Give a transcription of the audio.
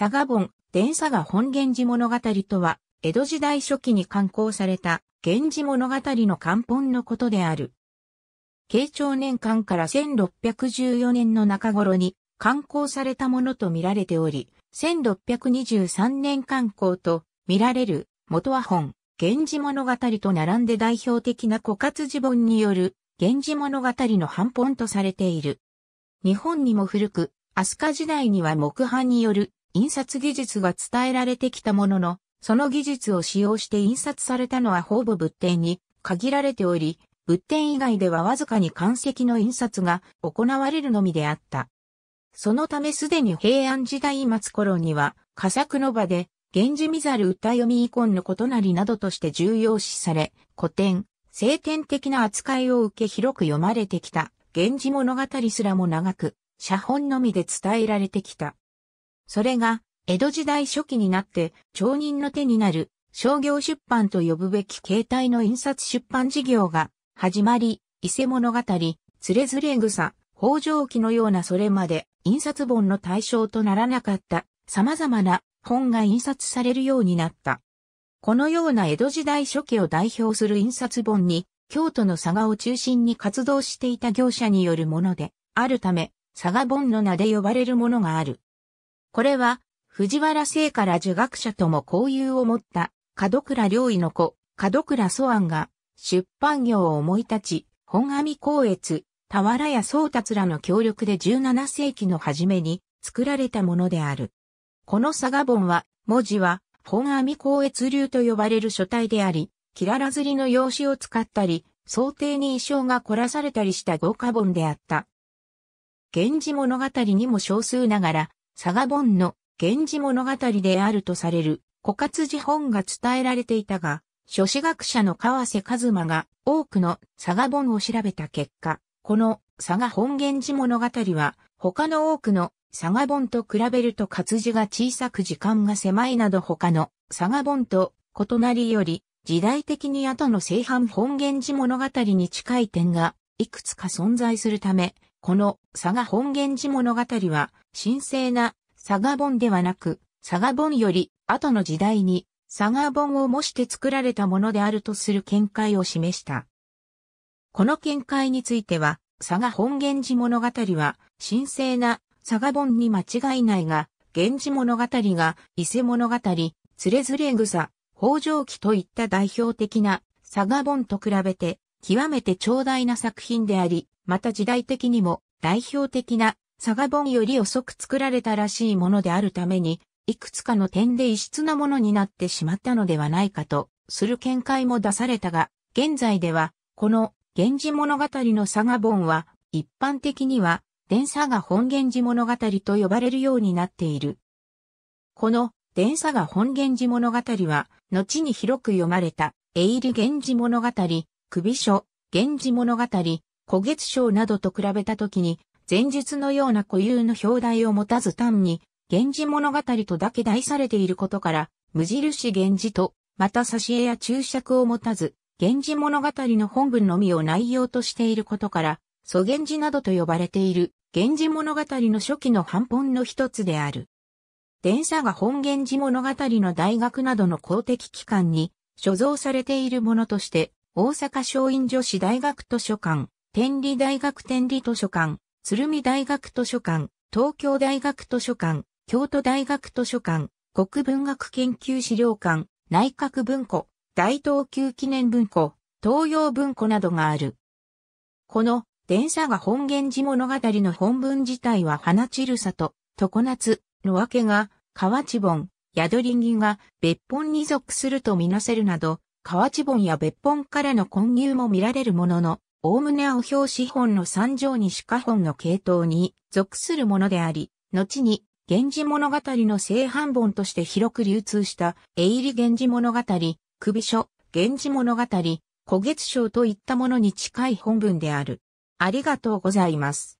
佐賀本、伝佐賀本源氏物語とは、江戸時代初期に刊行された、源氏物語の漢本のことである。慶長年間から1614年の中頃に、刊行されたものと見られており、1623年刊行と見られる元は本、源氏物語と並んで代表的な枯渇寺本による源氏物語の半本とされている。日本にも古く、飛鳥時代には木版による印刷技術が伝えられてきたものの、その技術を使用して印刷されたのはほぼ仏典に限られており、仏典以外ではわずかに漢石の印刷が行われるのみであった。そのためすでに平安時代末頃には、佳作の場で、源氏見ざる歌読み遺恨のことなりなどとして重要視され、古典、聖典的な扱いを受け広く読まれてきた、源氏物語すらも長く、写本のみで伝えられてきた。それが、江戸時代初期になって、町人の手になる、商業出版と呼ぶべき形態の印刷出版事業が、始まり、伊勢物語、つれづれ草、北条記のようなそれまで、印刷本の対象とならなかった、様々な本が印刷されるようになった。このような江戸時代初期を代表する印刷本に、京都の佐賀を中心に活動していた業者によるもので、あるため、佐賀本の名で呼ばれるものがある。これは、藤原聖から儒学者とも交友を持った、門倉良医の子、門倉素案が、出版業を思い立ち、本阿弥光悦、俵屋宗達らの協力で17世紀の初めに作られたものである。この佐賀本は、文字は、本阿弥光悦流と呼ばれる書体であり、きららズりの用紙を使ったり、想定に衣装が凝らされたりした豪華本であった。源氏物語にも少数ながら、佐賀本の源氏物語であるとされる枯渇寺本が伝えられていたが、諸子学者の河瀬和馬が多くの佐賀本を調べた結果、この佐賀本源氏物語は他の多くの佐賀本と比べると活字が小さく時間が狭いなど他の佐賀本と異なりより時代的に後の正反本源氏物語に近い点がいくつか存在するため、この佐賀本源氏物語は、神聖な佐賀本ではなく、佐賀本より後の時代に佐賀本を模して作られたものであるとする見解を示した。この見解については、佐賀本源氏物語は、神聖な佐賀本に間違いないが、源氏物語が伊勢物語、つれづれ草、北条記といった代表的な佐賀本と比べて、極めて長大な作品であり、また時代的にも代表的な佐賀本より遅く作られたらしいものであるために、いくつかの点で異質なものになってしまったのではないかとする見解も出されたが、現在では、この源氏物語の佐賀本は、一般的には、伝佐賀本源氏物語と呼ばれるようになっている。この伝佐賀本源氏物語は、後に広く読まれた、イル源氏物語、首書、源氏物語、古月賞などと比べた時に、前述のような固有の表題を持たず単に、源氏物語とだけ題されていることから、無印源氏と、また挿絵や注釈を持たず、源氏物語の本文のみを内容としていることから、祖源氏などと呼ばれている、源氏物語の初期の版本の一つである。電車が本源氏物語の大学などの公的機関に所蔵されているものとして、大阪松陰女子大学図書館、天理大学天理図書館、鶴見大学図書館、東京大学図書館、京都大学図書館、国文学研究資料館、内閣文庫、大東急記念文庫、東洋文庫などがある。この、電車が本源寺物語の本文自体は花散る里、常夏、のわけが、河内本、宿り木が別本に属するとみなせるなど、河内本や別本からの混入も見られるものの、おおむね青表紙本の三条しか本の系統に属するものであり、後に、源氏物語の正版本として広く流通した、えいり源氏物語、首書、源氏物語、古月賞といったものに近い本文である。ありがとうございます。